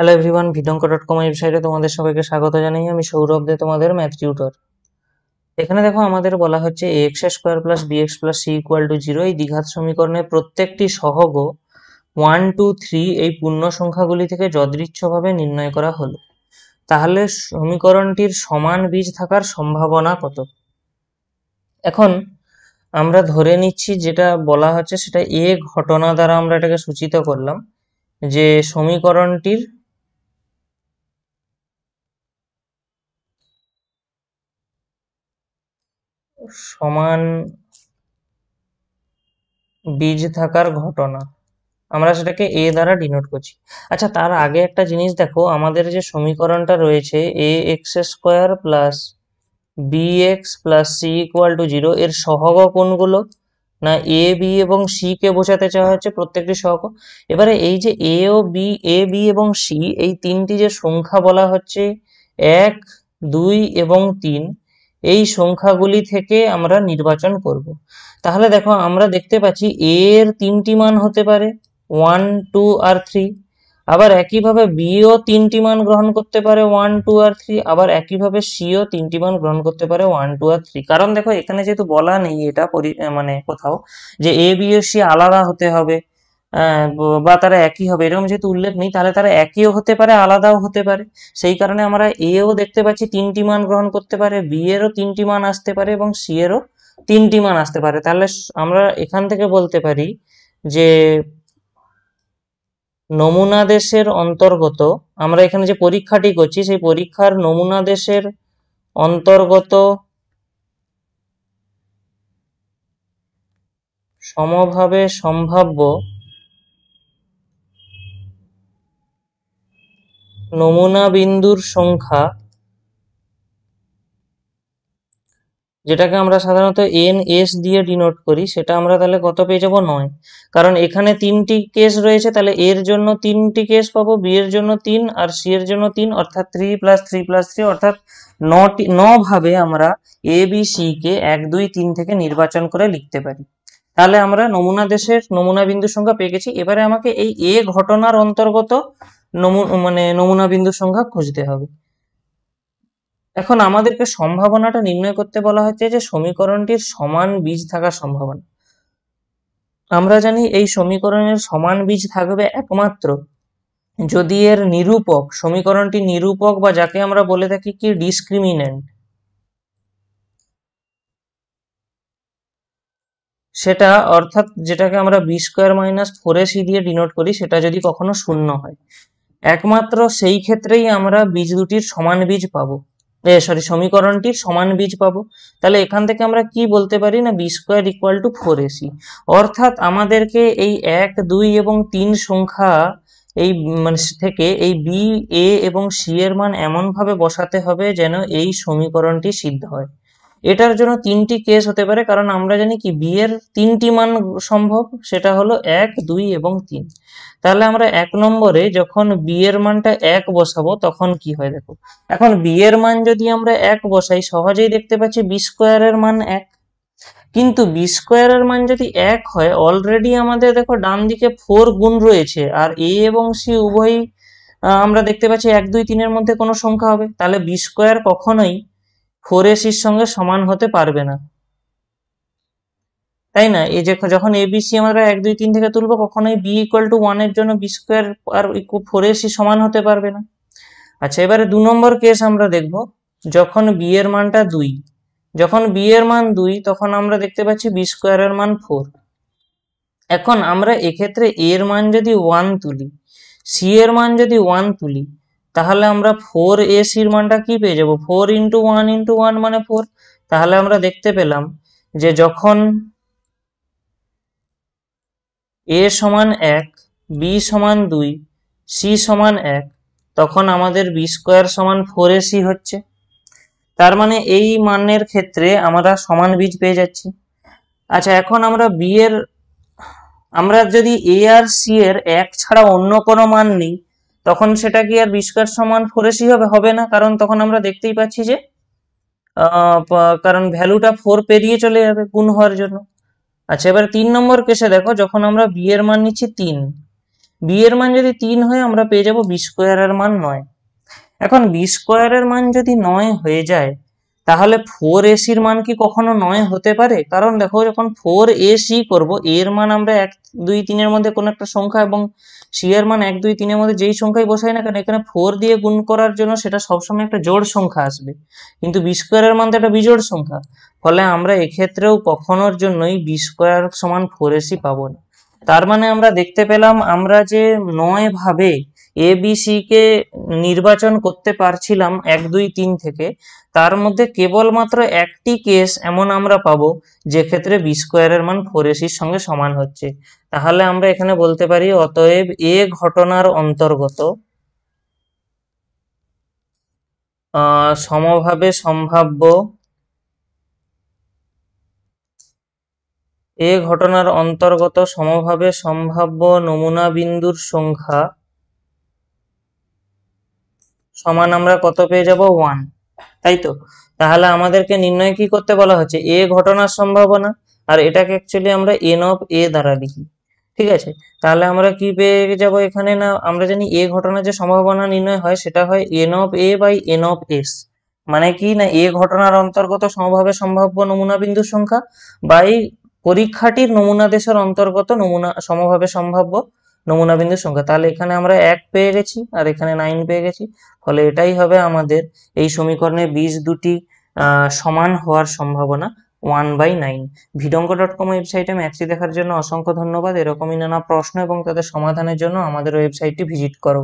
Hello everyone ভিডঙ্ক dot com ওয়েবসাইটে তোমাদের সবাইকে স্বাগত জানাই আমি সৌরভ দে তোমাদের ম্যাথ টিউটর এখানে দেখো আমাদের বলা হচ্ছে a x square plus b x plus c equal to zero এই দ্বিঘাত সমীকরণের প্রত্যেকটি সহগ ওয়ান টু থ্রি এই পূর্ণ সংখ্যাগুলি থেকে যদৃচ্ছভাবে নির্ণয় করা হলো তাহলে সমীকরণটির সমান বীজ থাকার সম্ভাবনা কত এখন আমরা ধরে নিচ্ছি যেটা বলা হচ্ছে সেটা এ ঘটনা দ্বারা আমরা এটাকে সূচিত করলাম যে সমীকরণটির সমান বীজ থাকার ঘটনা আমরা সেটাকে এ দ্বারা ডিনোট করছি আচ্ছা তার আগে একটা জিনিস দেখো আমাদের যে সমীকরণটা রয়েছে a x square plus b x plus c equal to zero এর সহগ কোনগুলো না এ বি এবং সি কে বোঝাতে চাওয়া হচ্ছে প্রত্যেকটি সহগ এবারে এই যে এ ও বি এ বি এবং সি এই তিনটি যে সংখ্যা বলা হচ্ছে এক দুই এবং তিন এই সংখ্যাগুলি থেকে আমরা নির্বাচন করব। তাহলে দেখো আমরা দেখতে পাচ্ছি এ এর তিনটি মান হতে পারে ওয়ান টু আর থ্রি আবার একইভাবে বিও তিনটি মান গ্রহণ করতে পারে ওয়ান টু আর থ্রি আবার একইভাবে সিও তিনটি মান গ্রহণ করতে পারে ওয়ান টু আর থ্রি কারণ দেখো এখানে যেহেতু বলা নেই এটা মানে কোথাও যে এ বিও সি আলাদা হতে হবে বা তারা একই হবে এরকম যেহেতু উল্লেখ নেই তাহলে তারা একইও হতে পারে আলাদাও হতে পারে সেই কারণে আমরা এও দেখতে পাচ্ছি তিনটি মান গ্রহণ করতে পারে বি এরও তিনটি মান আসতে পারে এবং সি এরও তিনটি মান আসতে পারে তাহলে আমরা এখান থেকে বলতে পারি যে নমুনা দেশের অন্তর্গত আমরা এখানে যে পরীক্ষাটি করছি সেই পরীক্ষার নমুনা দেশের অন্তর্গত সমভাবে সম্ভাব্য নমুনা বিন্দুর সংখ্যা যেটাকে আমরা সাধারণত এন এস দিয়ে ডিনোট করি সেটা আমরা তাহলে কত পেয়ে যাবো নয় কারণ এখানে তিনটি কেস রয়েছে তাহলে এর জন্য তিনটি কেস পাবো বি এর জন্য তিন আর সি এর জন্য তিন অর্থাৎ three plus three plus three অর্থাৎ নটি নভাবে আমরা এ বি সি কে এক দুই তিন থেকে নির্বাচন করে লিখতে পারি তাহলে আমরা নমুনা দেশের নমুনা বিন্দুর সংখ্যা পেয়ে গেছি এবারে আমাকে এই এ ঘটনার অন্তর্গত মানে নমুনা বিন্দু সংখ্যা খুঁজতে হবে এখন আমাদেরকে সম্ভাবনাটা নির্ণয় করতে বলা হচ্ছে যে সমীকরণটির সমান বীজ থাকার সম্ভাবনা আমরা জানি এই সমীকরণের সমান বীজ থাকবে একমাত্র যদি এর নিরূপক সমীকরণটি নিরূপক বা যাকে আমরা বলে থাকি কি ডিসক্রিমিনেন্ট সেটা অর্থাৎ যেটাকে আমরা b square minus four c দিয়ে ডিনোট করি সেটা যদি কখনো শূন্য হয় একমাত্র সেই ক্ষেত্রেই আমরা বীজ দুটির সমান বীজ পাবো সরি সমীকরণটির সমান বীজ পাবো তাহলে এখান থেকে আমরা কি বলতে পারি না b square equal to four a c অর্থাৎ আমাদেরকে এই এক দুই এবং তিন সংখ্যা এই মানে থেকে এই বি এ এবং সি এর মান এমনভাবে বসাতে হবে যেন এই সমীকরণটি সিদ্ধ হয় এটার জন্য তিনটি কেস হতে পারে কারণ আমরা জানি কি বি এর তিনটি মান সম্ভব সেটা হলো এক দুই এবং তিন তাহলে আমরা এক নম্বরে যখন বি এর মানটা এক বসাবো তখন কি হয় দেখো এখন বি এর মান যদি আমরা এক বসাই সহজেই দেখতে পাচ্ছি বি স্কোয়ারের মান এক কিন্তু বি স্কোয়ারের মান যদি এক হয় অলরেডি আমাদের দেখো ডান দিকে ফোর গুণ রয়েছে আর এ এবং সি উভয়ই আমরা দেখতে পাচ্ছি এক দুই তিনের মধ্যে কোনো সংখ্যা হবে তাহলে বি স্কোয়ার কখনোই এসির সঙ্গে সমান হতে পারবে না তাই না এই যে যখন এ সি আমরা এক দুই তিন থেকে তুলবো কখনোই বি ইকুয়াল টু ওয়ানের জন্য বি স্কোয়ার আর ফোর এসি সমান হতে পারবে না আচ্ছা এবারে দু নম্বর কেস আমরা দেখব যখন বি এর মানটা দুই যখন বি এর মান দুই তখন আমরা দেখতে পাচ্ছি বি স্কোয়ারের মান ফোর এখন আমরা এক্ষেত্রে এর মান যদি ওয়ান তুলি সি এর মান যদি ওয়ান তুলি তাহলে আমরা ফোর এ সির মানটা কি পেয়ে যাব four into one into one মানে ফোর তাহলে আমরা দেখতে পেলাম যে যখন এ সমান এক বি সমান দুই সি সমান এক তখন আমাদের বি স্কোয়ার সমান ফোর এসি হচ্ছে তার মানে এই মানের ক্ষেত্রে আমরা সমান বীজ পেয়ে যাচ্ছি আচ্ছা এখন আমরা বি এর আমরা যদি এ আর সি এর এক ছাড়া অন্য কোনো মান নিই তখন সেটা কি আর বিস্কার সমান ফোরেসি হবে হবে না কারণ তখন আমরা দেখতেই পাচ্ছি যে কারণ ভ্যালুটা ফোর পেরিয়ে চলে যাবে গুণ হওয়ার জন্য আচ্ছা এবার তিন নম্বর কেসে দেখো যখন আমরা বি এর মান নিচ্ছি তিন বি এর মান যদি তিন হয় আমরা পেয়ে যাবো বি স্কোয়ারের মান নয় এখন বি স্কোয়ারের মান যদি নয় হয়ে যায় তাহলে ফোর এসির মান কি কখনো নয় হতে পারে কারণ দেখো যখন ফোর এসি করবো এর মান আমরা এক দুই তিনের মধ্যে কোনো একটা সংখ্যা এবং সি এর মান এক দুই তিনের মধ্যে যেই সংখ্যাই বসাই না কেন এখানে ফোর দিয়ে গুণ করার জন্য সেটা সবসময় একটা জোড় সংখ্যা আসবে কিন্তু বি স্কোয়ারের মান তো একটা বিজোড় সংখ্যা ফলে আমরা এক্ষেত্রেও কখনোর জন্যই বি স্কোয়ার সমান ফোর এসি পাবো না তার মানে আমরা দেখতে পেলাম আমরা যে নয় ভাবে এ কে নির্বাচন করতে পারছিলাম এক দুই তিন থেকে তার মধ্যে কেবলমাত্র একটি কেস এমন আমরা পাবো যে ক্ষেত্রে বি স্কোয়ারের মান ফোর এসির সঙ্গে সমান হচ্ছে তাহলে আমরা এখানে বলতে পারি অতএব এ ঘটনার অন্তর্গত সমভাবে সম্ভাব্য এ ঘটনার অন্তর্গত সমভাবে সম্ভাব্য নমুনা বিন্দুর সংখ্যা সমান আমরা কত পেয়ে যাব ওয়ান তাই তো তাহলে আমাদেরকে নির্ণয় কি করতে বলা হচ্ছে এ ঘটনার সম্ভাবনা আর এটাকে অ্যাকচুয়ালি আমরা এন অফ এ দ্বারা লিখি ঠিক আছে তাহলে আমরা কি পেয়ে যাব এখানে না আমরা জানি এ ঘটনার যে সম্ভাবনা নির্ণয় হয় সেটা হয় n of A by n of S মানে কি না এ ঘটনার অন্তর্গত সমভাবে সম্ভাব্য নমুনা বিন্দুর সংখ্যা বাই পরীক্ষাটির নমুনা দেশের অন্তর্গত নমুনা সমভাবে সম্ভাব্য নমুনা বিন্দুর সংখ্যা তাহলে এখানে আমরা এক পেয়ে গেছি আর এখানে নাইন পেয়ে গেছি ফলে এটাই হবে আমাদের এই সমীকরণে বীজ দুটি সমান হওয়ার সম্ভাবনা ওয়ান বাই নাইন ভিডঙ্ক ডট কম ওয়েবসাইটে ম্যাথটি দেখার জন্য অসংখ্য ধন্যবাদ এরকমই নানা প্রশ্ন এবং তাদের সমাধানের জন্য আমাদের ওয়েবসাইটটি ভিজিট করো